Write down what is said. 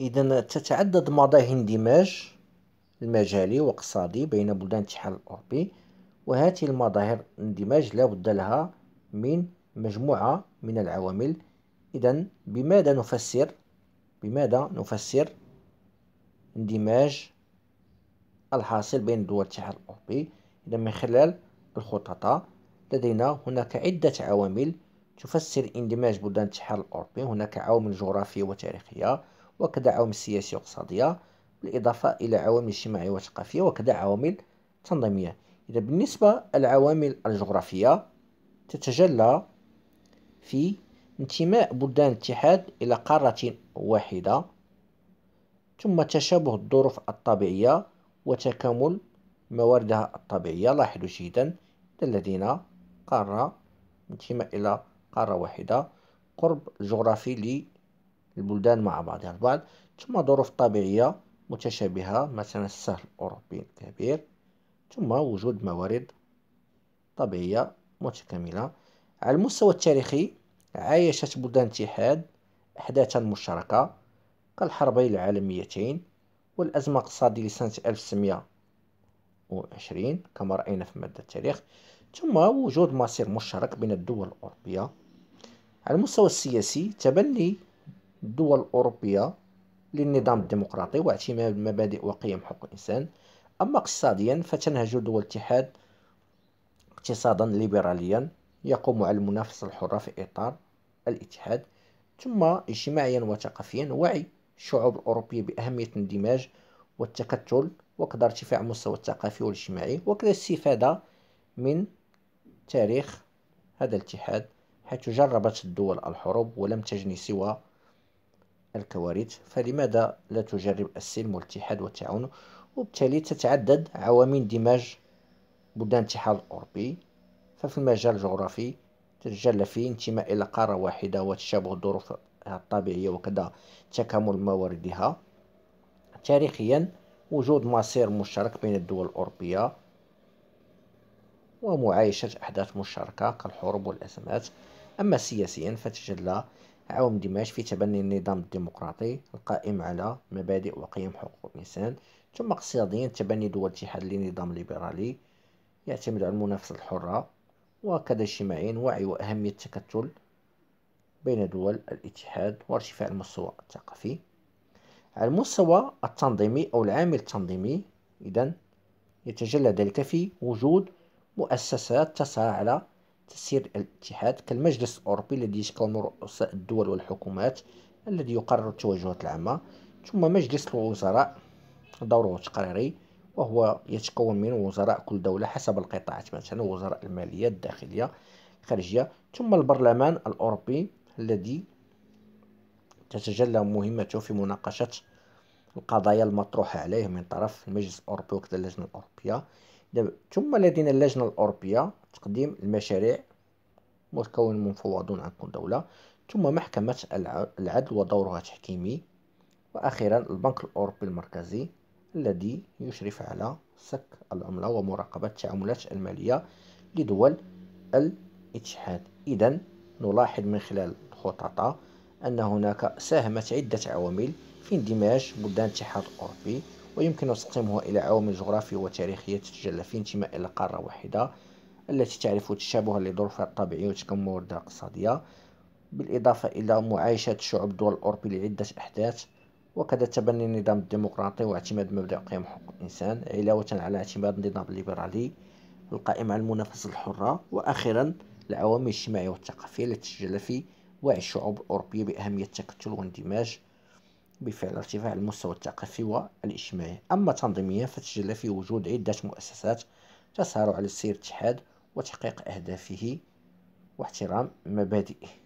إذا تتعدد مظاهر اندماج المجالي واقتصادي بين بلدان الاتحاد الأوروبي وهذه المظاهر الاندماج لا بد لها من مجموعة من العوامل إذا بماذا نفسر بماذا نفسر اندماج الحاصل بين دول الاتحاد الأوروبي إذا من خلال الخطط لدينا هناك عدة عوامل تفسر اندماج بلدان الاتحاد الأوروبي هناك عوامل جغرافية وتاريخية وكذا عوامل سياسية واقتصادية بالإضافة إلى عوامل اجتماعية وثقافية وكذا عوامل تنظيمية إذا بالنسبة للعوامل الجغرافية تتجلى في انتماء بلدان الاتحاد إلى قارة واحدة ثم تشابه الظروف الطبيعية وتكامل مواردها الطبيعية لاحظوا جيدا الذين قارة انتماء إلى قارة واحدة قرب جغرافي البلدان مع بعضها البعض يعني ثم ظروف طبيعية متشابهة مثلا السهل الأوروبي الكبير ثم وجود موارد طبيعية متكاملة على المستوى التاريخي عايشت بلدان الاتحاد أحداثا مشتركة كالحربين العالميتين والأزمة الاقتصادية لسنة 1920 كما رأينا في مادة التاريخ ثم وجود مصير مشترك بين الدول الأوروبية على المستوى السياسي تبني الدول الأوروبية للنظام الديمقراطي واعتماد مبادئ وقيم حقوق الإنسان أما اقتصاديا فتنهج دول الاتحاد اقتصادا ليبراليا يقوم على المنافسة الحرة في إطار الاتحاد ثم اجتماعيا وثقافيا وعي الشعوب الأوروبية بأهمية الاندماج والتكتل وكذا ارتفاع المستوى الثقافي والاجتماعي وكذا الاستفادة من تاريخ هذا الاتحاد حيث جربت الدول الحروب ولم تجني سوى الكوارث فلماذا لا تجرب السلم والاتحاد والتعاون وبالتالي تتعدد عوامل اندماج بلدان الاتحاد الأوروبي ففي المجال الجغرافي تتجلى في انتماء إلى قارة واحدة وتشابه الظروف الطبيعية وكذا تكامل مواردها تاريخيا وجود مصير مشترك بين الدول الأوروبية ومعايشة أحداث مشتركة كالحروب والأزمات أما سياسيا فتجلى عاون دمشق في تبني النظام الديمقراطي القائم على مبادئ وقيم حقوق الإنسان ثم اقتصاديا تبني دول الاتحاد لنظام ليبرالي يعتمد على المنافسة الحرة وكذا اجتماعيا وعي وأهمية التكتل بين دول الاتحاد وارتفاع المستوى الثقافي على المستوى التنظيمي أو العامل التنظيمي إذا يتجلى ذلك في وجود مؤسسات تسعى على تسير الاتحاد كالمجلس الأوروبي الذي يشكل رؤساء الدول والحكومات الذي يقرر التوجهات العامة ثم مجلس الوزراء دوره تقريري وهو يتكون من وزراء كل دولة حسب القطاعات مثلا وزراء المالية الداخلية الخارجية ثم البرلمان الأوروبي الذي تتجلى مهمته في مناقشة القضايا المطروحة عليه من طرف المجلس الأوروبي وكذا اللجنة الأوروبية دابا ثم لدينا اللجنة الأوروبية تقديم المشاريع من مفوضون عن كل دولة ثم محكمة العدل ودورها التحكيمي وأخيرا البنك الأوروبي المركزي الذي يشرف على سك العملة ومراقبة التعاملات المالية لدول الاتحاد إذا نلاحظ من خلال الخطط أن هناك ساهمت عدة عوامل في اندماج بلدان الاتحاد الأوروبي ويمكن تقسيمها إلى عوامل جغرافية وتاريخية تتجلى في انتماء إلى قارة واحدة التي تعرف تشابها لظروفها الطبيعية وتكون مواردها الاقتصادية بالإضافة إلى معايشة شعوب الدول الأوروبية لعدة أحداث وكذا تبني النظام الديمقراطي واعتماد مبدأ قيم حقوق الإنسان علاوة على اعتماد النظام الليبرالي القائم على المنافسة الحرة وأخيرا العوامل الاجتماعية والثقافية التي تتجلى في وعي الشعوب الأوروبية بأهمية التكتل والاندماج بفعل ارتفاع المستوى الثقافي والاجتماعي أما تنظيميا فتجلى في وجود عدة مؤسسات تسهر على سير الاتحاد وتحقيق أهدافه واحترام مبادئه